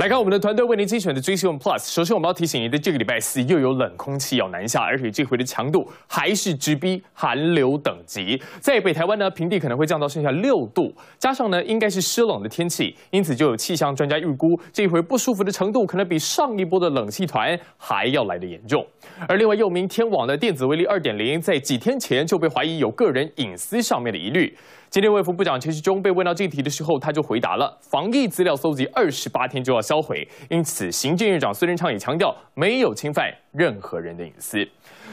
来看我们的团队为您精选的追新 Plus。首先，我们要提醒您，的这个礼拜四又有冷空气要南下，而且这回的强度还是直逼寒流等级。在北台湾呢，平地可能会降到剩下六度，加上呢应该是湿冷的天气，因此就有气象专家预估，这回不舒服的程度可能比上一波的冷气团还要来得严重。而另外，又名天网的电子威力二点零，在几天前就被怀疑有个人隐私上面的疑虑。今天，卫福部长陈时中被问到这题的时候，他就回答了：防疫资料搜集二十八天就要。销毁，因此行政院长苏贞昌也强调没有侵犯任何人的隐私。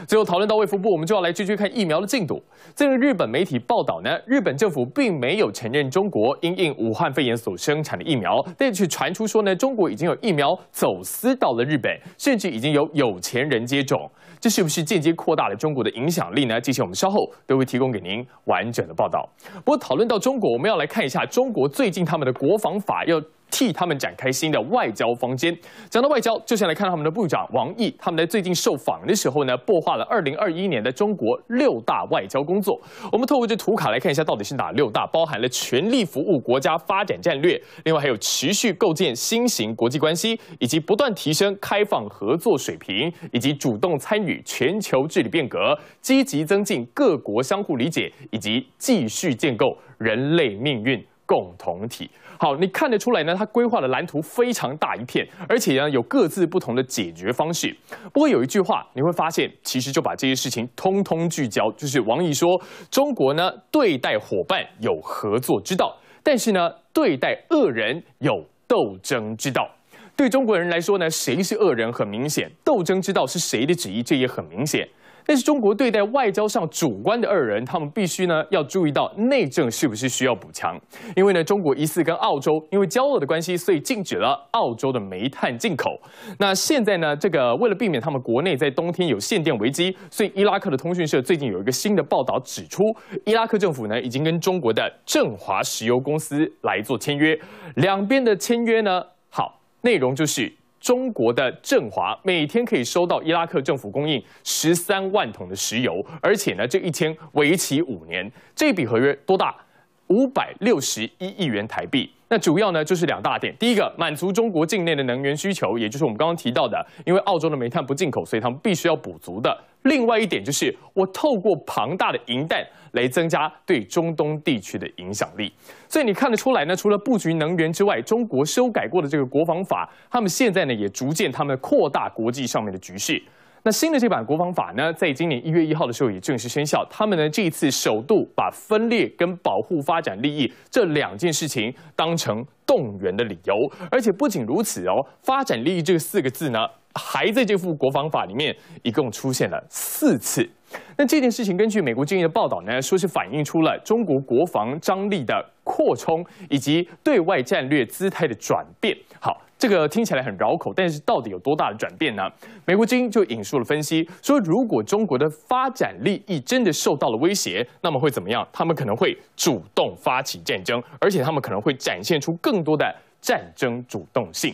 最后讨论到卫福部，我们就要来继续看疫苗的进度。近日日本媒体报道呢，日本政府并没有承认中国因应武汉肺炎所生产的疫苗，但却传出说呢，中国已经有疫苗走私到了日本，甚至已经有有钱人接种，这是不是间接扩大了中国的影响力呢？这些我们稍后都会提供给您完整的报道。不过讨论到中国，我们要来看一下中国最近他们的国防法要。替他们展开新的外交方针。讲到外交，就先来看他们的部长王毅。他们在最近受访的时候呢，擘画了2021年的中国六大外交工作。我们透过这图卡来看一下，到底是哪六大？包含了全力服务国家发展战略，另外还有持续构建新型国际关系，以及不断提升开放合作水平，以及主动参与全球治理变革，积极增进各国相互理解，以及继续建构人类命运。共同体，好，你看得出来呢？他规划的蓝图非常大一片，而且呢有各自不同的解决方式。不过有一句话，你会发现，其实就把这些事情通通聚焦。就是王毅说，中国呢对待伙伴有合作之道，但是呢对待恶人有斗争之道。对中国人来说呢，谁是恶人很明显，斗争之道是谁的旨意，这也很明显。但是中国对待外交上主观的二人，他们必须呢要注意到内政是不是需要补强，因为呢中国疑似跟澳洲因为交恶的关系，所以禁止了澳洲的煤炭进口。那现在呢这个为了避免他们国内在冬天有限电危机，所以伊拉克的通讯社最近有一个新的报道指出，伊拉克政府呢已经跟中国的振华石油公司来做签约，两边的签约呢好内容就是。中国的振华每天可以收到伊拉克政府供应十三万桶的石油，而且呢，这一天为期五年，这笔合约多大？五百六十一亿元台币。那主要呢就是两大点，第一个满足中国境内的能源需求，也就是我们刚刚提到的，因为澳洲的煤炭不进口，所以他们必须要补足的。另外一点就是我透过庞大的银弹来增加对中东地区的影响力。所以你看得出来呢，除了布局能源之外，中国修改过的这个国防法，他们现在呢也逐渐他们扩大国际上面的局势。那新的这版国防法呢，在今年一月一号的时候也正式生效。他们呢，这一次首度把分裂跟保护发展利益这两件事情当成动员的理由，而且不仅如此哦，发展利益这四个字呢。还在这副国防法里面一共出现了四次。那这件事情，根据美国军的报道呢，说是反映出了中国国防张力的扩充以及对外战略姿态的转变。好，这个听起来很绕口，但是到底有多大的转变呢？美国军就引述了分析，说如果中国的发展利益真的受到了威胁，那么会怎么样？他们可能会主动发起战争，而且他们可能会展现出更多的战争主动性。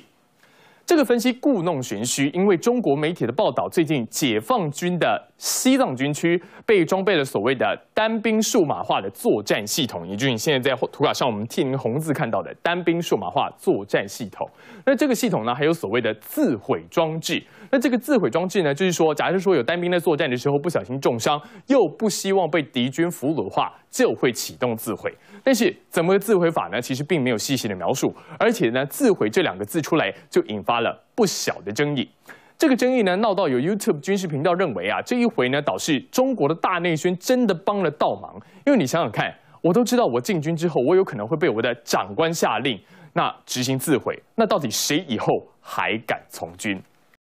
这个分析故弄玄虚，因为中国媒体的报道，最近解放军的西藏军区被装备了所谓的单兵数码化的作战系统，也就是你现在在图卡上我们替您红字看到的单兵数码化作战系统。那这个系统呢，还有所谓的自毁装置。那这个自毁装置呢，就是说，假设说有单兵在作战的时候不小心重伤，又不希望被敌军俘虏的话，就会启动自毁。但是怎么自毁法呢？其实并没有细细的描述，而且呢，自毁这两个字出来就引发。发了不小的争议，这个争议呢闹到有 YouTube 军事频道认为啊，这一回呢导致中国的大内宣真的帮了倒忙，因为你想想看，我都知道我进军之后，我有可能会被我的长官下令，那执行自毁，那到底谁以后还敢从军？